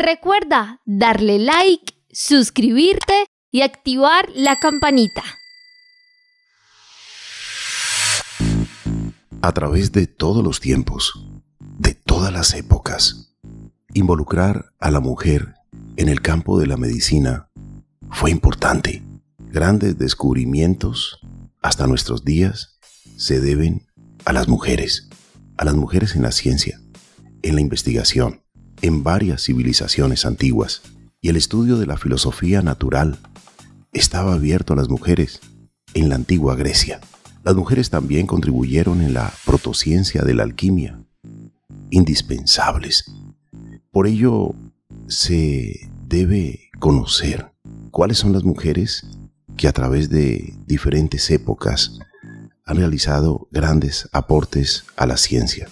Recuerda darle like, suscribirte y activar la campanita. A través de todos los tiempos, de todas las épocas, involucrar a la mujer en el campo de la medicina fue importante. Grandes descubrimientos hasta nuestros días se deben a las mujeres, a las mujeres en la ciencia, en la investigación, en varias civilizaciones antiguas y el estudio de la filosofía natural estaba abierto a las mujeres en la antigua Grecia. Las mujeres también contribuyeron en la protociencia de la alquimia, indispensables. Por ello, se debe conocer cuáles son las mujeres que a través de diferentes épocas han realizado grandes aportes a la ciencia.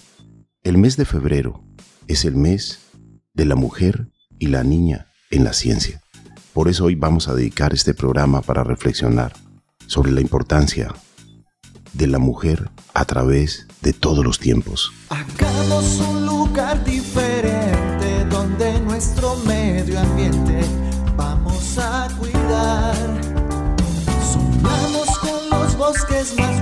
El mes de febrero es el mes de la mujer y la niña en la ciencia. Por eso hoy vamos a dedicar este programa para reflexionar sobre la importancia de la mujer a través de todos los tiempos. un lugar diferente donde nuestro medio ambiente vamos a cuidar. con los bosques más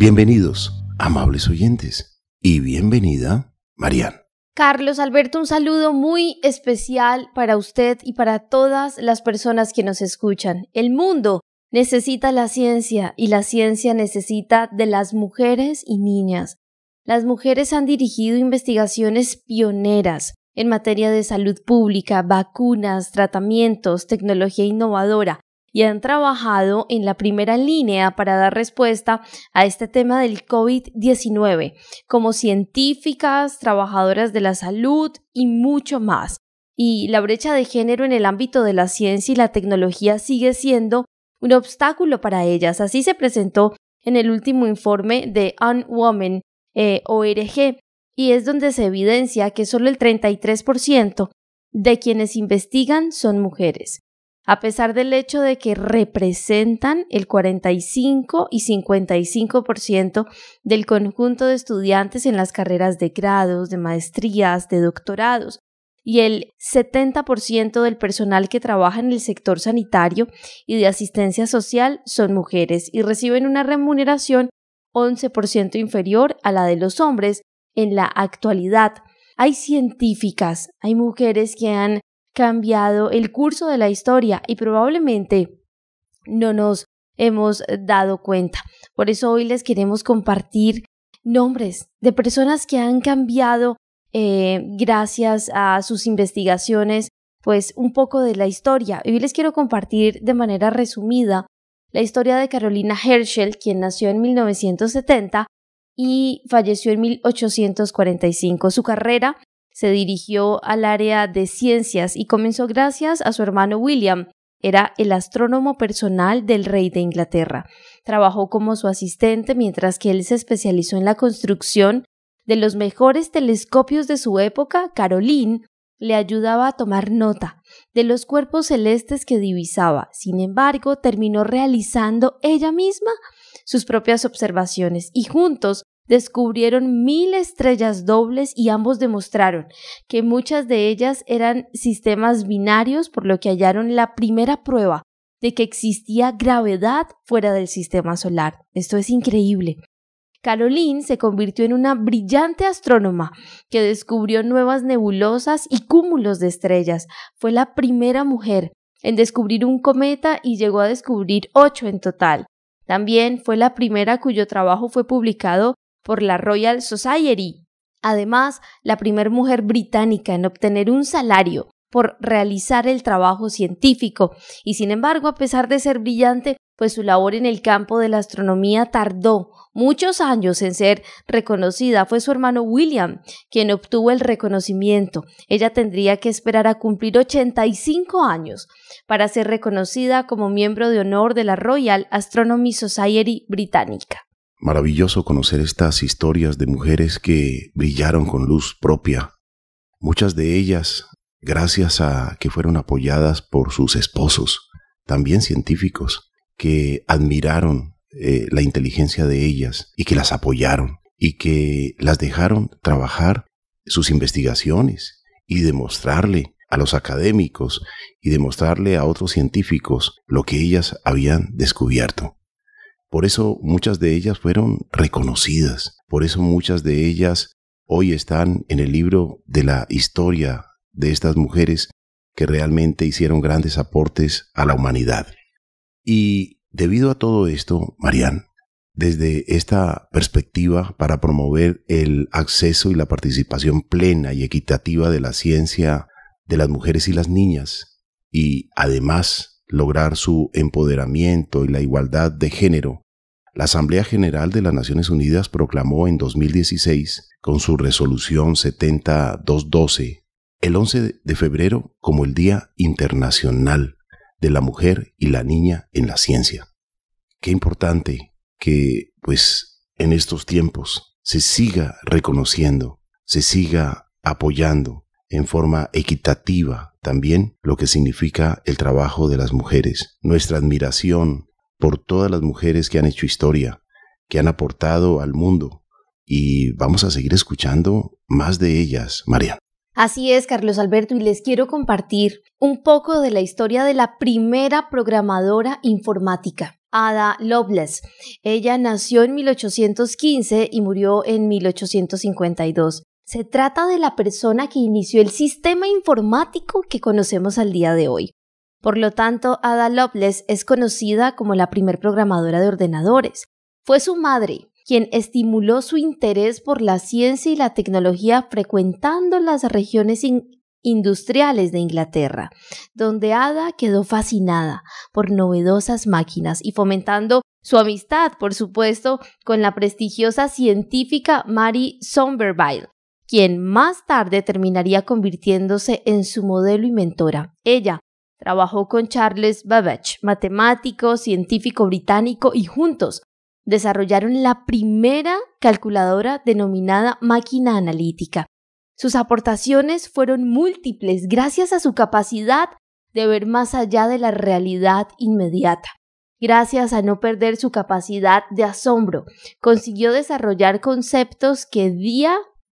Bienvenidos, amables oyentes, y bienvenida, Marian. Carlos Alberto, un saludo muy especial para usted y para todas las personas que nos escuchan. El mundo necesita la ciencia y la ciencia necesita de las mujeres y niñas. Las mujeres han dirigido investigaciones pioneras en materia de salud pública, vacunas, tratamientos, tecnología innovadora, y han trabajado en la primera línea para dar respuesta a este tema del COVID-19, como científicas, trabajadoras de la salud y mucho más. Y la brecha de género en el ámbito de la ciencia y la tecnología sigue siendo un obstáculo para ellas. Así se presentó en el último informe de Unwoman eh, ORG, y es donde se evidencia que solo el 33% de quienes investigan son mujeres a pesar del hecho de que representan el 45 y 55% del conjunto de estudiantes en las carreras de grados, de maestrías, de doctorados y el 70% del personal que trabaja en el sector sanitario y de asistencia social son mujeres y reciben una remuneración 11% inferior a la de los hombres en la actualidad. Hay científicas, hay mujeres que han cambiado el curso de la historia y probablemente no nos hemos dado cuenta. Por eso hoy les queremos compartir nombres de personas que han cambiado eh, gracias a sus investigaciones, pues un poco de la historia. Hoy les quiero compartir de manera resumida la historia de Carolina Herschel, quien nació en 1970 y falleció en 1845. Su carrera se dirigió al área de ciencias y comenzó gracias a su hermano William. Era el astrónomo personal del rey de Inglaterra. Trabajó como su asistente mientras que él se especializó en la construcción de los mejores telescopios de su época. Caroline le ayudaba a tomar nota de los cuerpos celestes que divisaba. Sin embargo, terminó realizando ella misma sus propias observaciones y juntos descubrieron mil estrellas dobles y ambos demostraron que muchas de ellas eran sistemas binarios, por lo que hallaron la primera prueba de que existía gravedad fuera del sistema solar. Esto es increíble. Caroline se convirtió en una brillante astrónoma que descubrió nuevas nebulosas y cúmulos de estrellas. Fue la primera mujer en descubrir un cometa y llegó a descubrir ocho en total. También fue la primera cuyo trabajo fue publicado por la Royal Society. Además, la primer mujer británica en obtener un salario por realizar el trabajo científico, y sin embargo, a pesar de ser brillante, pues su labor en el campo de la astronomía tardó muchos años en ser reconocida. Fue su hermano William quien obtuvo el reconocimiento. Ella tendría que esperar a cumplir 85 años para ser reconocida como miembro de honor de la Royal Astronomy Society británica. Maravilloso conocer estas historias de mujeres que brillaron con luz propia, muchas de ellas gracias a que fueron apoyadas por sus esposos, también científicos, que admiraron eh, la inteligencia de ellas y que las apoyaron y que las dejaron trabajar sus investigaciones y demostrarle a los académicos y demostrarle a otros científicos lo que ellas habían descubierto. Por eso muchas de ellas fueron reconocidas, por eso muchas de ellas hoy están en el libro de la historia de estas mujeres que realmente hicieron grandes aportes a la humanidad. Y debido a todo esto, Marian, desde esta perspectiva para promover el acceso y la participación plena y equitativa de la ciencia de las mujeres y las niñas, y además lograr su empoderamiento y la igualdad de género, la Asamblea General de las Naciones Unidas proclamó en 2016, con su resolución 70212, el 11 de febrero como el Día Internacional de la Mujer y la Niña en la Ciencia. Qué importante que, pues, en estos tiempos se siga reconociendo, se siga apoyando, en forma equitativa también lo que significa el trabajo de las mujeres. Nuestra admiración por todas las mujeres que han hecho historia, que han aportado al mundo. Y vamos a seguir escuchando más de ellas, María. Así es, Carlos Alberto, y les quiero compartir un poco de la historia de la primera programadora informática. Ada Lovelace. Ella nació en 1815 y murió en 1852. Se trata de la persona que inició el sistema informático que conocemos al día de hoy. Por lo tanto, Ada Lovelace es conocida como la primer programadora de ordenadores. Fue su madre quien estimuló su interés por la ciencia y la tecnología frecuentando las regiones industriales de Inglaterra, donde Ada quedó fascinada por novedosas máquinas y fomentando su amistad, por supuesto, con la prestigiosa científica Mary Somerville, quien más tarde terminaría convirtiéndose en su modelo y mentora. Ella trabajó con Charles Babbage, matemático, científico británico, y juntos desarrollaron la primera calculadora denominada máquina analítica. Sus aportaciones fueron múltiples gracias a su capacidad de ver más allá de la realidad inmediata. Gracias a no perder su capacidad de asombro, consiguió desarrollar conceptos que día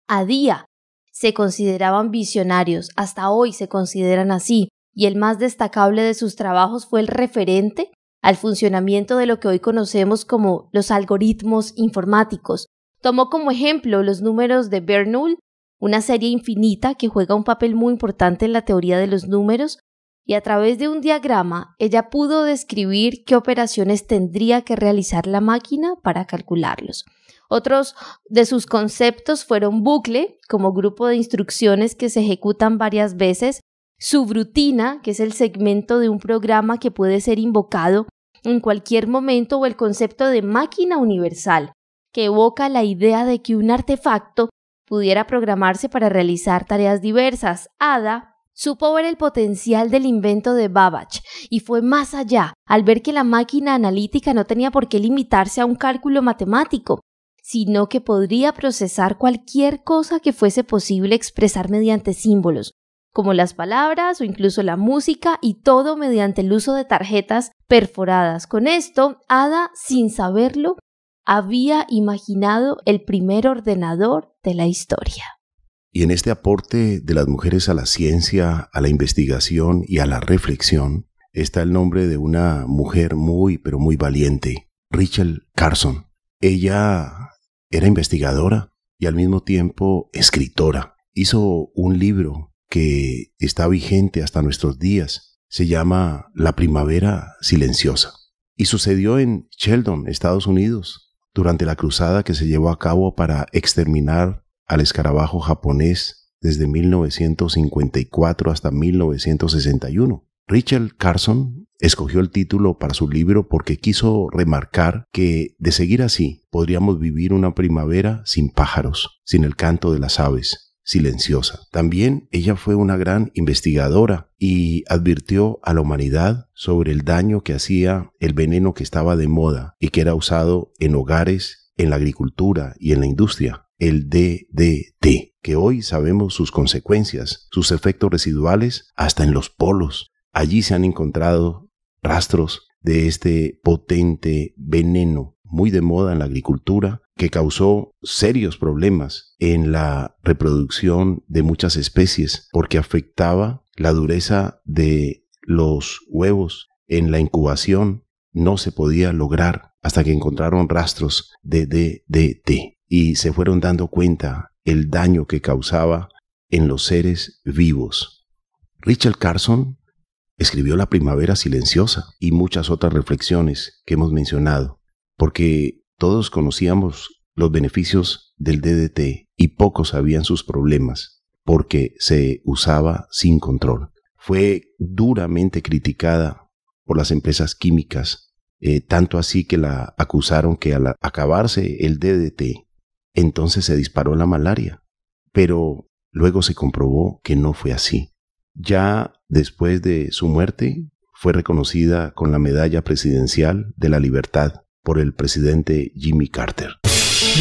a día. Se consideraban visionarios, hasta hoy se consideran así, y el más destacable de sus trabajos fue el referente al funcionamiento de lo que hoy conocemos como los algoritmos informáticos. Tomó como ejemplo los números de Bernoulli, una serie infinita que juega un papel muy importante en la teoría de los números, y a través de un diagrama ella pudo describir qué operaciones tendría que realizar la máquina para calcularlos. Otros de sus conceptos fueron bucle, como grupo de instrucciones que se ejecutan varias veces, subrutina, que es el segmento de un programa que puede ser invocado en cualquier momento, o el concepto de máquina universal, que evoca la idea de que un artefacto pudiera programarse para realizar tareas diversas. ADA, Supo ver el potencial del invento de Babbage y fue más allá al ver que la máquina analítica no tenía por qué limitarse a un cálculo matemático, sino que podría procesar cualquier cosa que fuese posible expresar mediante símbolos, como las palabras o incluso la música y todo mediante el uso de tarjetas perforadas. Con esto, Ada, sin saberlo, había imaginado el primer ordenador de la historia. Y en este aporte de las mujeres a la ciencia, a la investigación y a la reflexión está el nombre de una mujer muy, pero muy valiente, Rachel Carson. Ella era investigadora y al mismo tiempo escritora. Hizo un libro que está vigente hasta nuestros días. Se llama La Primavera Silenciosa. Y sucedió en Sheldon, Estados Unidos, durante la cruzada que se llevó a cabo para exterminar al escarabajo japonés desde 1954 hasta 1961. Richard Carson escogió el título para su libro porque quiso remarcar que de seguir así podríamos vivir una primavera sin pájaros, sin el canto de las aves, silenciosa. También ella fue una gran investigadora y advirtió a la humanidad sobre el daño que hacía el veneno que estaba de moda y que era usado en hogares, en la agricultura y en la industria el DDT, que hoy sabemos sus consecuencias, sus efectos residuales, hasta en los polos. Allí se han encontrado rastros de este potente veneno muy de moda en la agricultura, que causó serios problemas en la reproducción de muchas especies, porque afectaba la dureza de los huevos en la incubación, no se podía lograr hasta que encontraron rastros de DDT y se fueron dando cuenta el daño que causaba en los seres vivos. Richard Carson escribió La Primavera Silenciosa y muchas otras reflexiones que hemos mencionado, porque todos conocíamos los beneficios del DDT y pocos sabían sus problemas, porque se usaba sin control. Fue duramente criticada por las empresas químicas, eh, tanto así que la acusaron que al acabarse el DDT entonces se disparó la malaria, pero luego se comprobó que no fue así. Ya después de su muerte, fue reconocida con la Medalla Presidencial de la Libertad por el presidente Jimmy Carter.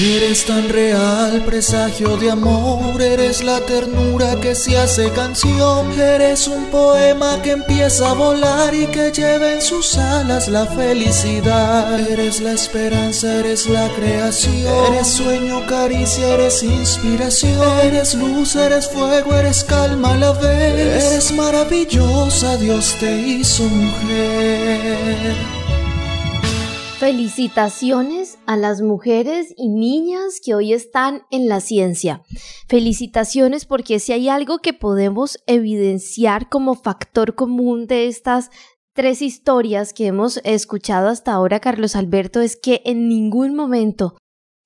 Eres tan real, presagio de amor, eres la ternura que se hace canción, eres un poema que empieza a volar y que lleva en sus alas la felicidad, eres la esperanza, eres la creación, eres sueño, caricia, eres inspiración, eres luz, eres fuego, eres calma a la vez, eres maravillosa, Dios te hizo mujer. Felicitaciones a las mujeres y niñas que hoy están en la ciencia. Felicitaciones porque si hay algo que podemos evidenciar como factor común de estas tres historias que hemos escuchado hasta ahora, Carlos Alberto, es que en ningún momento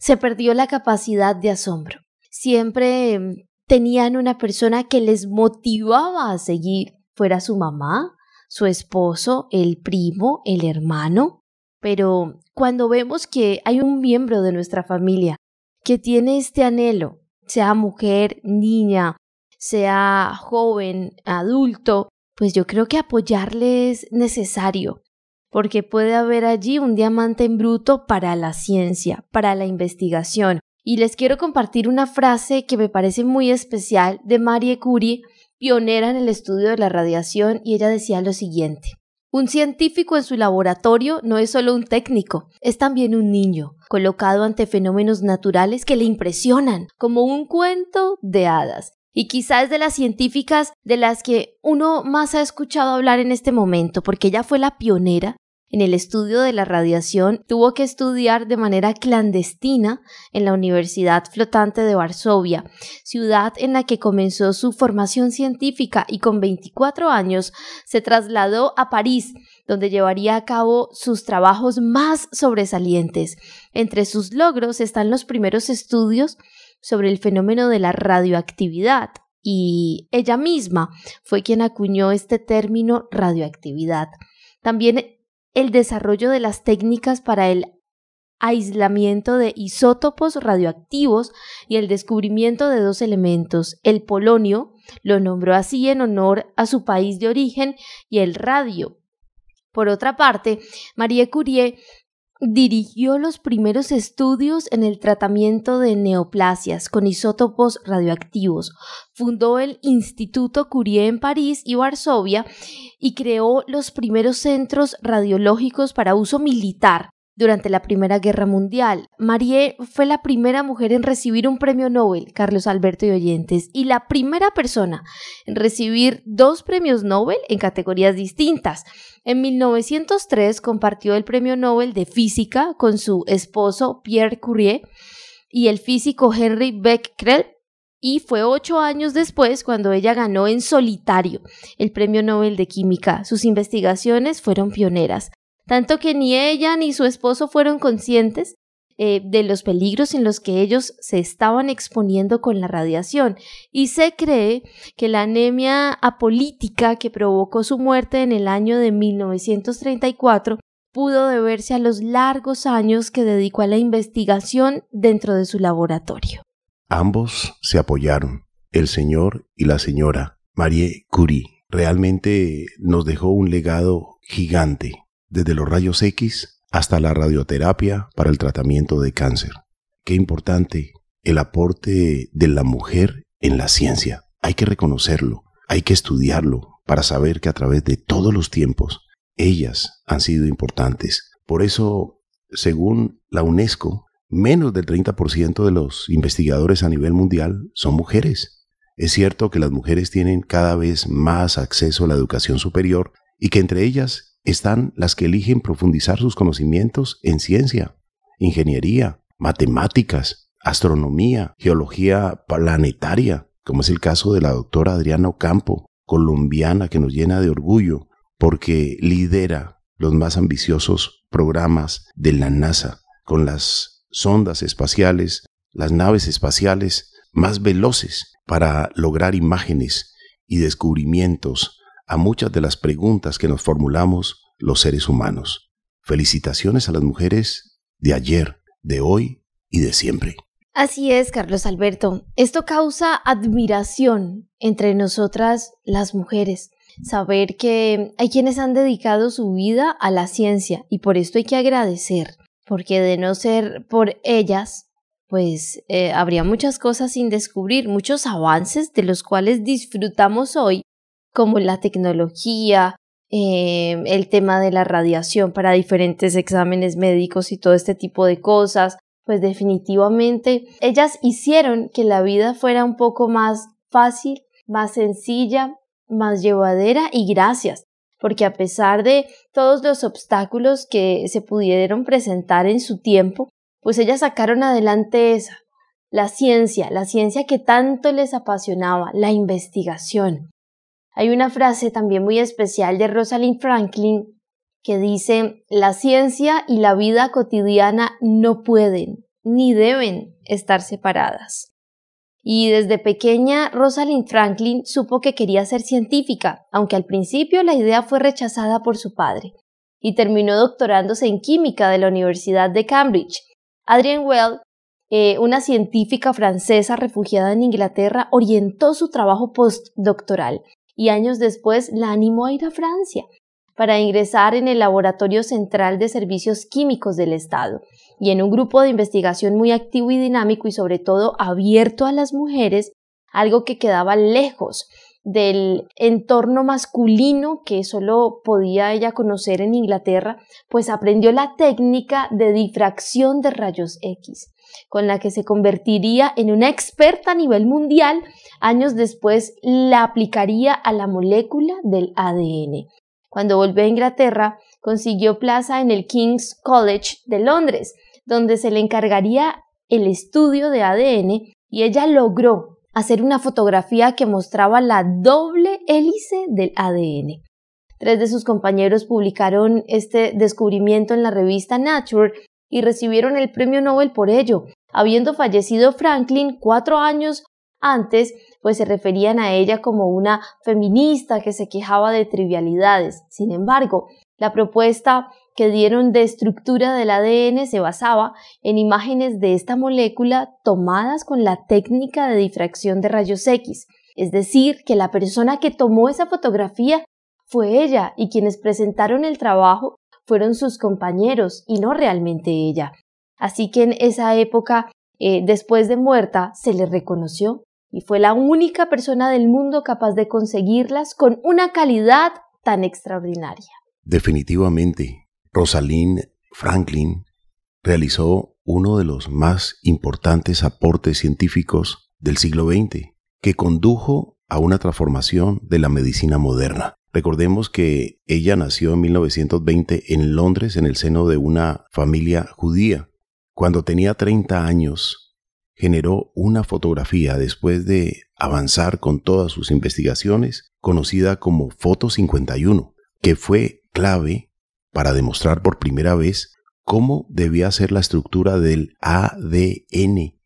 se perdió la capacidad de asombro. Siempre em, tenían una persona que les motivaba a seguir, fuera su mamá, su esposo, el primo, el hermano. Pero cuando vemos que hay un miembro de nuestra familia que tiene este anhelo, sea mujer, niña, sea joven, adulto, pues yo creo que apoyarle es necesario, porque puede haber allí un diamante en bruto para la ciencia, para la investigación. Y les quiero compartir una frase que me parece muy especial de Marie Curie, pionera en el estudio de la radiación, y ella decía lo siguiente. Un científico en su laboratorio no es solo un técnico, es también un niño, colocado ante fenómenos naturales que le impresionan, como un cuento de hadas. Y quizás de las científicas de las que uno más ha escuchado hablar en este momento, porque ella fue la pionera en el estudio de la radiación, tuvo que estudiar de manera clandestina en la Universidad Flotante de Varsovia, ciudad en la que comenzó su formación científica y con 24 años se trasladó a París, donde llevaría a cabo sus trabajos más sobresalientes. Entre sus logros están los primeros estudios sobre el fenómeno de la radioactividad, y ella misma fue quien acuñó este término radioactividad. También el desarrollo de las técnicas para el aislamiento de isótopos radioactivos y el descubrimiento de dos elementos. El polonio lo nombró así en honor a su país de origen y el radio. Por otra parte, Marie Curie Dirigió los primeros estudios en el tratamiento de neoplasias con isótopos radioactivos, fundó el Instituto Curie en París y Varsovia y creó los primeros centros radiológicos para uso militar durante la Primera Guerra Mundial. Marie fue la primera mujer en recibir un premio Nobel, Carlos Alberto de Oyentes, y la primera persona en recibir dos premios Nobel en categorías distintas. En 1903 compartió el premio Nobel de Física con su esposo Pierre Curie y el físico Henry Becquerel, y fue ocho años después cuando ella ganó en solitario el Premio Nobel de Química. Sus investigaciones fueron pioneras tanto que ni ella ni su esposo fueron conscientes eh, de los peligros en los que ellos se estaban exponiendo con la radiación y se cree que la anemia apolítica que provocó su muerte en el año de 1934 pudo deberse a los largos años que dedicó a la investigación dentro de su laboratorio. Ambos se apoyaron, el señor y la señora Marie Curie. Realmente nos dejó un legado gigante desde los rayos X hasta la radioterapia para el tratamiento de cáncer. Qué importante el aporte de la mujer en la ciencia. Hay que reconocerlo, hay que estudiarlo para saber que a través de todos los tiempos ellas han sido importantes. Por eso, según la UNESCO, menos del 30% de los investigadores a nivel mundial son mujeres. Es cierto que las mujeres tienen cada vez más acceso a la educación superior y que entre ellas están las que eligen profundizar sus conocimientos en ciencia, ingeniería, matemáticas, astronomía, geología planetaria, como es el caso de la doctora Adriana Ocampo, colombiana que nos llena de orgullo porque lidera los más ambiciosos programas de la NASA con las sondas espaciales, las naves espaciales más veloces para lograr imágenes y descubrimientos a muchas de las preguntas que nos formulamos los seres humanos. Felicitaciones a las mujeres de ayer, de hoy y de siempre. Así es, Carlos Alberto. Esto causa admiración entre nosotras las mujeres. Saber que hay quienes han dedicado su vida a la ciencia y por esto hay que agradecer, porque de no ser por ellas, pues eh, habría muchas cosas sin descubrir, muchos avances de los cuales disfrutamos hoy como la tecnología, em, el tema de la radiación para diferentes exámenes médicos y todo este tipo de cosas, pues definitivamente ellas hicieron que la vida fuera un poco más fácil, más sencilla, más llevadera y gracias, porque a pesar de todos los obstáculos que se pudieron presentar en su tiempo, pues ellas sacaron adelante esa, la ciencia, la ciencia que tanto les apasionaba, la investigación, hay una frase también muy especial de Rosalind Franklin que dice, la ciencia y la vida cotidiana no pueden ni deben estar separadas. Y desde pequeña, Rosalind Franklin supo que quería ser científica, aunque al principio la idea fue rechazada por su padre, y terminó doctorándose en química de la Universidad de Cambridge. Adrienne Well, eh, una científica francesa refugiada en Inglaterra, orientó su trabajo postdoctoral y años después la animó a ir a Francia para ingresar en el Laboratorio Central de Servicios Químicos del Estado y en un grupo de investigación muy activo y dinámico y sobre todo abierto a las mujeres, algo que quedaba lejos del entorno masculino que solo podía ella conocer en Inglaterra, pues aprendió la técnica de difracción de rayos X, con la que se convertiría en una experta a nivel mundial años después la aplicaría a la molécula del ADN. Cuando volvió a Inglaterra, consiguió plaza en el King's College de Londres, donde se le encargaría el estudio de ADN y ella logró hacer una fotografía que mostraba la doble hélice del ADN. Tres de sus compañeros publicaron este descubrimiento en la revista Nature y recibieron el premio Nobel por ello, habiendo fallecido Franklin cuatro años antes, pues se referían a ella como una feminista que se quejaba de trivialidades. Sin embargo, la propuesta que dieron de estructura del ADN se basaba en imágenes de esta molécula tomadas con la técnica de difracción de rayos X. Es decir, que la persona que tomó esa fotografía fue ella y quienes presentaron el trabajo fueron sus compañeros y no realmente ella. Así que en esa época, eh, después de muerta, se le reconoció y fue la única persona del mundo capaz de conseguirlas con una calidad tan extraordinaria. Definitivamente, Rosalind Franklin realizó uno de los más importantes aportes científicos del siglo XX, que condujo a una transformación de la medicina moderna. Recordemos que ella nació en 1920 en Londres en el seno de una familia judía. Cuando tenía 30 años, generó una fotografía después de avanzar con todas sus investigaciones, conocida como Foto 51, que fue clave para demostrar por primera vez cómo debía ser la estructura del ADN,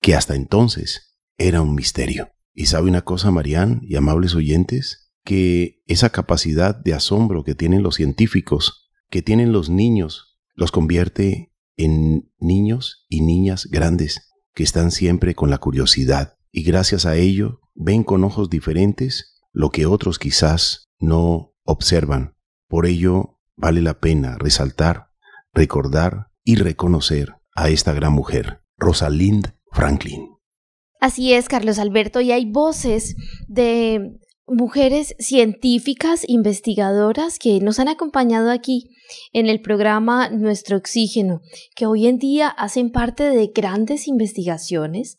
que hasta entonces era un misterio. Y sabe una cosa, Marían y amables oyentes, que esa capacidad de asombro que tienen los científicos, que tienen los niños, los convierte en niños y niñas grandes que están siempre con la curiosidad y gracias a ello ven con ojos diferentes lo que otros quizás no observan. Por ello vale la pena resaltar, recordar y reconocer a esta gran mujer, Rosalind Franklin. Así es, Carlos Alberto, y hay voces de mujeres científicas, investigadoras que nos han acompañado aquí en el programa Nuestro Oxígeno, que hoy en día hacen parte de grandes investigaciones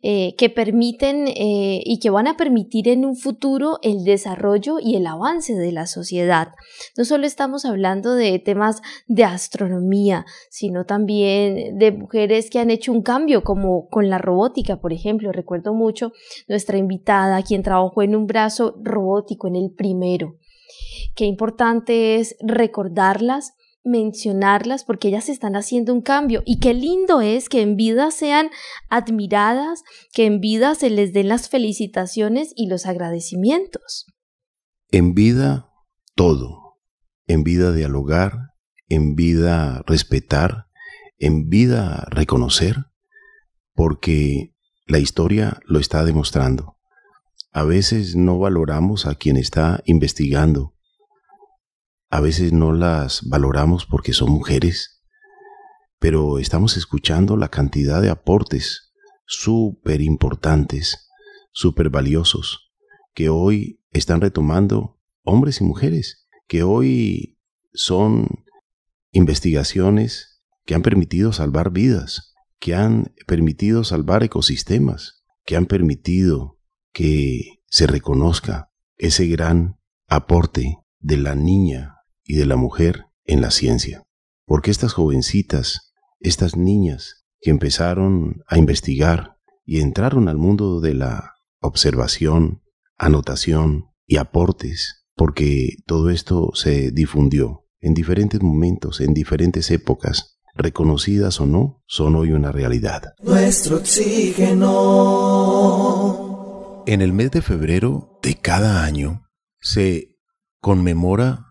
eh, que permiten eh, y que van a permitir en un futuro el desarrollo y el avance de la sociedad. No solo estamos hablando de temas de astronomía, sino también de mujeres que han hecho un cambio, como con la robótica, por ejemplo. Recuerdo mucho nuestra invitada, quien trabajó en un brazo robótico, en el primero. Qué importante es recordarlas mencionarlas porque ellas están haciendo un cambio y qué lindo es que en vida sean admiradas, que en vida se les den las felicitaciones y los agradecimientos. En vida todo, en vida dialogar, en vida respetar, en vida reconocer, porque la historia lo está demostrando. A veces no valoramos a quien está investigando, a veces no las valoramos porque son mujeres, pero estamos escuchando la cantidad de aportes súper importantes, súper valiosos, que hoy están retomando hombres y mujeres, que hoy son investigaciones que han permitido salvar vidas, que han permitido salvar ecosistemas, que han permitido que se reconozca ese gran aporte de la niña y de la mujer en la ciencia. Porque estas jovencitas, estas niñas que empezaron a investigar y entraron al mundo de la observación, anotación y aportes, porque todo esto se difundió en diferentes momentos, en diferentes épocas, reconocidas o no, son hoy una realidad. Nuestro oxígeno. En el mes de febrero de cada año se conmemora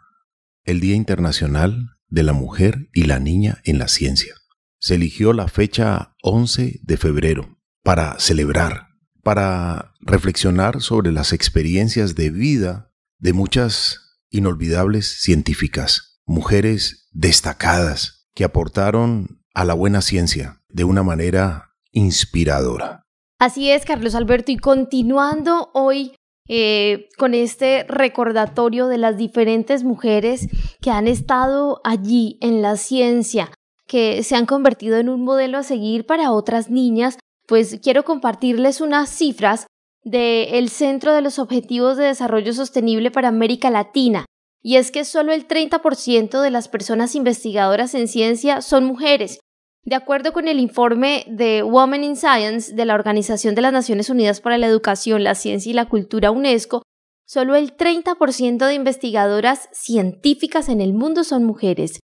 el Día Internacional de la Mujer y la Niña en la Ciencia. Se eligió la fecha 11 de febrero para celebrar, para reflexionar sobre las experiencias de vida de muchas inolvidables científicas, mujeres destacadas que aportaron a la buena ciencia de una manera inspiradora. Así es, Carlos Alberto, y continuando hoy eh, con este recordatorio de las diferentes mujeres que han estado allí en la ciencia, que se han convertido en un modelo a seguir para otras niñas, pues quiero compartirles unas cifras del Centro de los Objetivos de Desarrollo Sostenible para América Latina, y es que solo el 30% de las personas investigadoras en ciencia son mujeres, de acuerdo con el informe de Women in Science de la Organización de las Naciones Unidas para la Educación, la Ciencia y la Cultura UNESCO, solo el 30% de investigadoras científicas en el mundo son mujeres.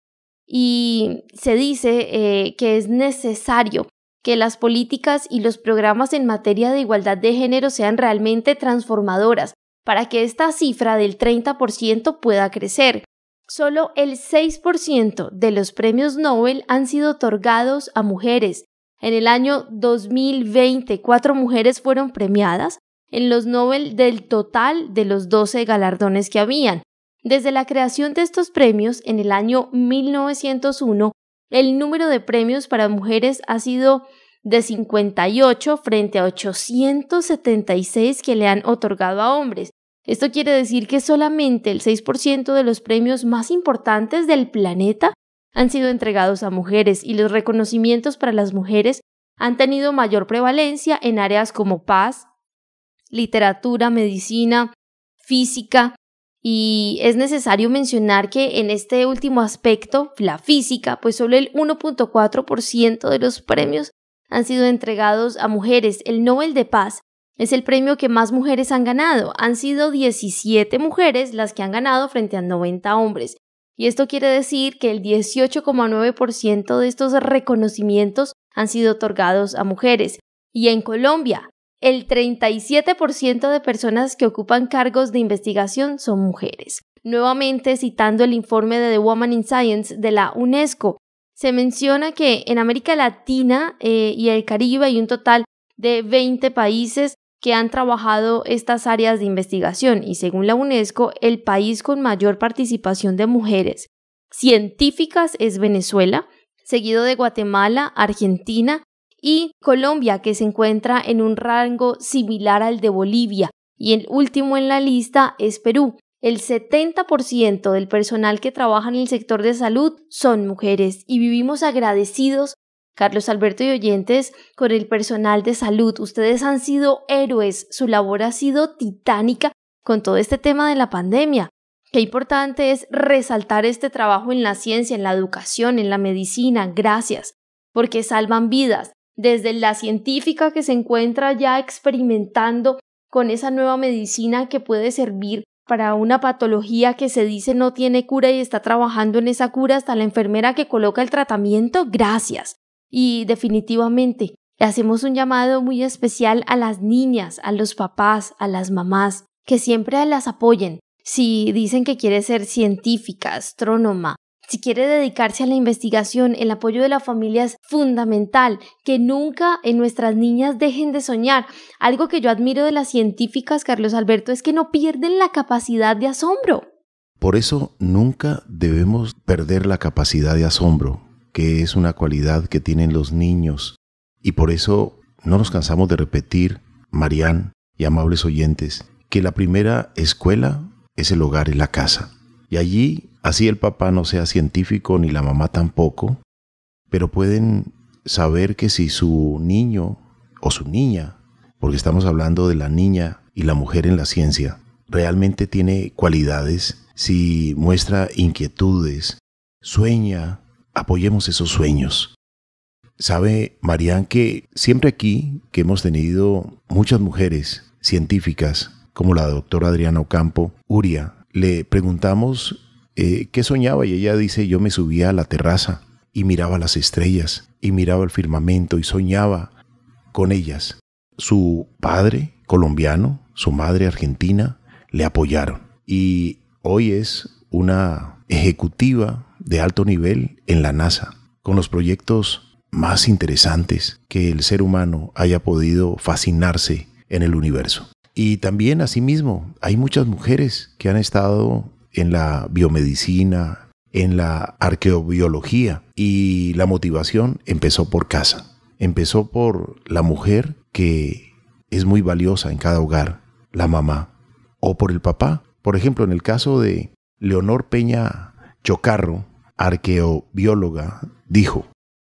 Y se dice eh, que es necesario que las políticas y los programas en materia de igualdad de género sean realmente transformadoras para que esta cifra del 30% pueda crecer. Solo el 6% de los premios Nobel han sido otorgados a mujeres. En el año 2020, cuatro mujeres fueron premiadas en los Nobel del total de los 12 galardones que habían. Desde la creación de estos premios en el año 1901, el número de premios para mujeres ha sido de 58 frente a 876 que le han otorgado a hombres. Esto quiere decir que solamente el 6% de los premios más importantes del planeta han sido entregados a mujeres y los reconocimientos para las mujeres han tenido mayor prevalencia en áreas como paz, literatura, medicina, física, y es necesario mencionar que en este último aspecto, la física, pues solo el 1.4% de los premios han sido entregados a mujeres. El Nobel de Paz es el premio que más mujeres han ganado. Han sido 17 mujeres las que han ganado frente a 90 hombres. Y esto quiere decir que el 18,9% de estos reconocimientos han sido otorgados a mujeres. Y en Colombia, el 37% de personas que ocupan cargos de investigación son mujeres. Nuevamente citando el informe de The Woman in Science de la UNESCO, se menciona que en América Latina eh, y el Caribe hay un total de 20 países que han trabajado estas áreas de investigación y según la UNESCO, el país con mayor participación de mujeres científicas es Venezuela, seguido de Guatemala, Argentina y Colombia, que se encuentra en un rango similar al de Bolivia. Y el último en la lista es Perú. El 70% del personal que trabaja en el sector de salud son mujeres y vivimos agradecidos Carlos Alberto y oyentes, con el personal de salud, ustedes han sido héroes, su labor ha sido titánica con todo este tema de la pandemia. Qué importante es resaltar este trabajo en la ciencia, en la educación, en la medicina. Gracias, porque salvan vidas. Desde la científica que se encuentra ya experimentando con esa nueva medicina que puede servir para una patología que se dice no tiene cura y está trabajando en esa cura, hasta la enfermera que coloca el tratamiento. Gracias. Y definitivamente, hacemos un llamado muy especial a las niñas, a los papás, a las mamás, que siempre las apoyen. Si dicen que quiere ser científica, astrónoma, si quiere dedicarse a la investigación, el apoyo de la familia es fundamental. Que nunca en nuestras niñas dejen de soñar. Algo que yo admiro de las científicas, Carlos Alberto, es que no pierden la capacidad de asombro. Por eso nunca debemos perder la capacidad de asombro, que es una cualidad que tienen los niños y por eso no nos cansamos de repetir, Marían y amables oyentes, que la primera escuela es el hogar y la casa. Y allí, así el papá no sea científico ni la mamá tampoco, pero pueden saber que si su niño o su niña, porque estamos hablando de la niña y la mujer en la ciencia, realmente tiene cualidades, si muestra inquietudes, sueña, apoyemos esos sueños. Sabe, Marían, que siempre aquí que hemos tenido muchas mujeres científicas, como la doctora Adriana Ocampo, Uria, le preguntamos eh, qué soñaba y ella dice, yo me subía a la terraza y miraba las estrellas y miraba el firmamento y soñaba con ellas. Su padre colombiano, su madre argentina, le apoyaron. Y hoy es una ejecutiva de alto nivel en la NASA, con los proyectos más interesantes que el ser humano haya podido fascinarse en el universo. Y también, asimismo, hay muchas mujeres que han estado en la biomedicina, en la arqueobiología, y la motivación empezó por casa, empezó por la mujer que es muy valiosa en cada hogar, la mamá, o por el papá. Por ejemplo, en el caso de Leonor Peña Chocarro, arqueobióloga, dijo,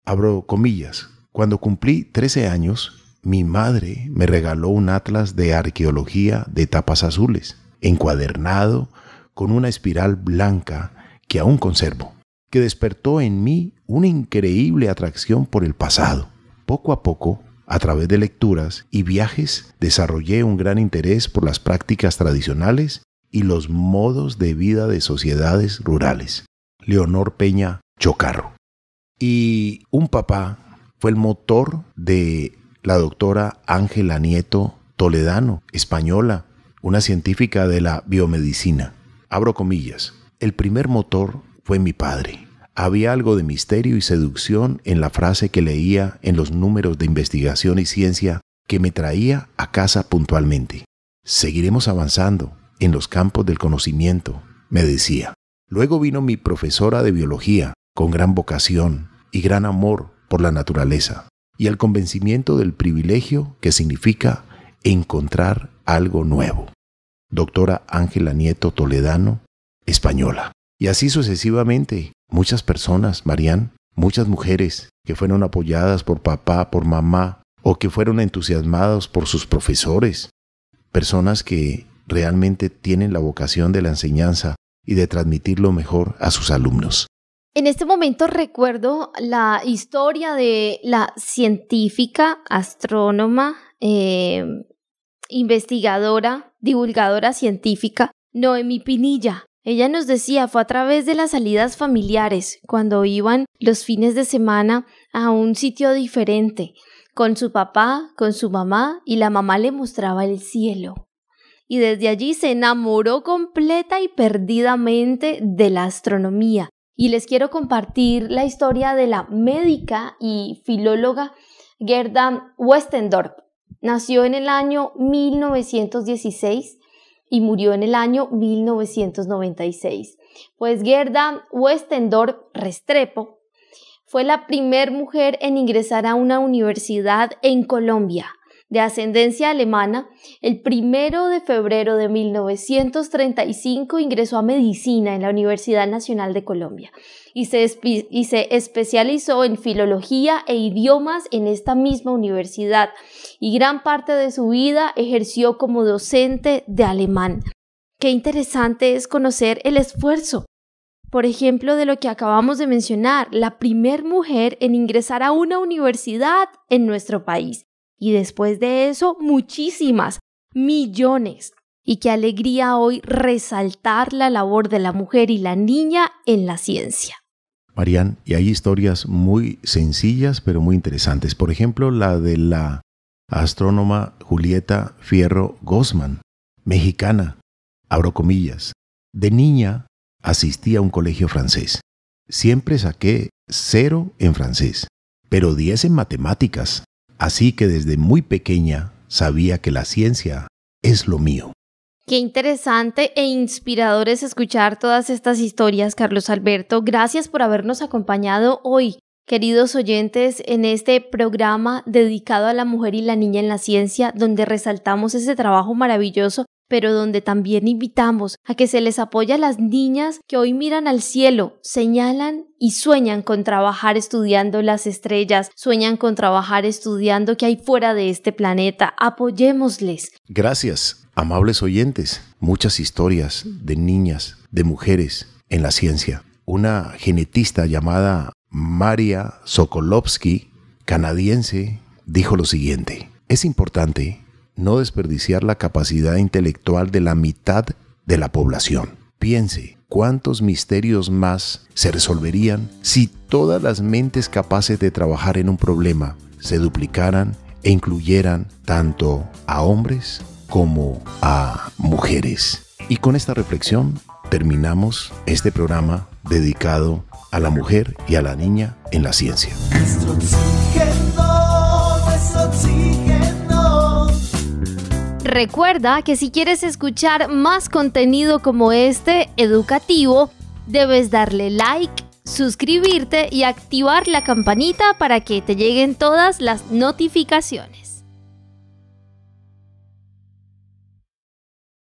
abro comillas, cuando cumplí 13 años, mi madre me regaló un atlas de arqueología de tapas azules, encuadernado con una espiral blanca que aún conservo, que despertó en mí una increíble atracción por el pasado. Poco a poco, a través de lecturas y viajes, desarrollé un gran interés por las prácticas tradicionales y los modos de vida de sociedades rurales. Leonor Peña Chocarro. Y un papá fue el motor de la doctora Ángela Nieto Toledano, española, una científica de la biomedicina. Abro comillas. El primer motor fue mi padre. Había algo de misterio y seducción en la frase que leía en los números de investigación y ciencia que me traía a casa puntualmente. Seguiremos avanzando en los campos del conocimiento, me decía. Luego vino mi profesora de biología, con gran vocación y gran amor por la naturaleza, y el convencimiento del privilegio que significa encontrar algo nuevo. Doctora Ángela Nieto Toledano, española. Y así sucesivamente, muchas personas, Marían, muchas mujeres que fueron apoyadas por papá, por mamá, o que fueron entusiasmadas por sus profesores, personas que realmente tienen la vocación de la enseñanza y de transmitirlo mejor a sus alumnos. En este momento recuerdo la historia de la científica, astrónoma, em, investigadora, divulgadora científica, Noemi Pinilla. Ella nos decía, fue a través de las salidas familiares, cuando iban los fines de semana a un sitio diferente, con su papá, con su mamá, y la mamá le mostraba el cielo y desde allí se enamoró completa y perdidamente de la astronomía. Y les quiero compartir la historia de la médica y filóloga Gerda Westendorp. Nació en el año 1916 y murió en el año 1996. Pues Gerda Westendorp Restrepo fue la primer mujer en ingresar a una universidad en Colombia de ascendencia alemana, el primero de febrero de 1935 ingresó a medicina en la Universidad Nacional de Colombia y se, y se especializó en filología e idiomas en esta misma universidad y gran parte de su vida ejerció como docente de alemán. Qué interesante es conocer el esfuerzo por ejemplo, de lo que acabamos de mencionar, la primer mujer en ingresar a una universidad en nuestro país y después de eso muchísimas, millones. Y qué alegría hoy resaltar la labor de la mujer y la niña en la ciencia. Marían, y hay historias muy sencillas pero muy interesantes. Por ejemplo, la de la astrónoma Julieta Fierro Gosman, mexicana, abro comillas. De niña asistí a un colegio francés. Siempre saqué cero en francés, pero diez en matemáticas. Así que desde muy pequeña sabía que la ciencia es lo mío. Qué interesante e inspirador es escuchar todas estas historias, Carlos Alberto. Gracias por habernos acompañado hoy, queridos oyentes, en este programa dedicado a la mujer y la niña en la ciencia, donde resaltamos ese trabajo maravilloso pero donde también invitamos a que se les apoye a las niñas que hoy miran al cielo, señalan y sueñan con trabajar estudiando las estrellas, sueñan con trabajar estudiando que hay fuera de este planeta. Apoyémosles. Gracias, amables oyentes. Muchas historias de niñas, de mujeres en la ciencia. Una genetista llamada Maria Sokolovsky, canadiense, dijo lo siguiente. Es importante no desperdiciar la capacidad intelectual de la mitad de la población. Piense, ¿cuántos misterios más se resolverían si todas las mentes capaces de trabajar en un problema se duplicaran e incluyeran tanto a hombres como a mujeres? Y con esta reflexión terminamos este programa dedicado a la mujer y a la niña en la ciencia. Recuerda que si quieres escuchar más contenido como este educativo, debes darle like, suscribirte y activar la campanita para que te lleguen todas las notificaciones.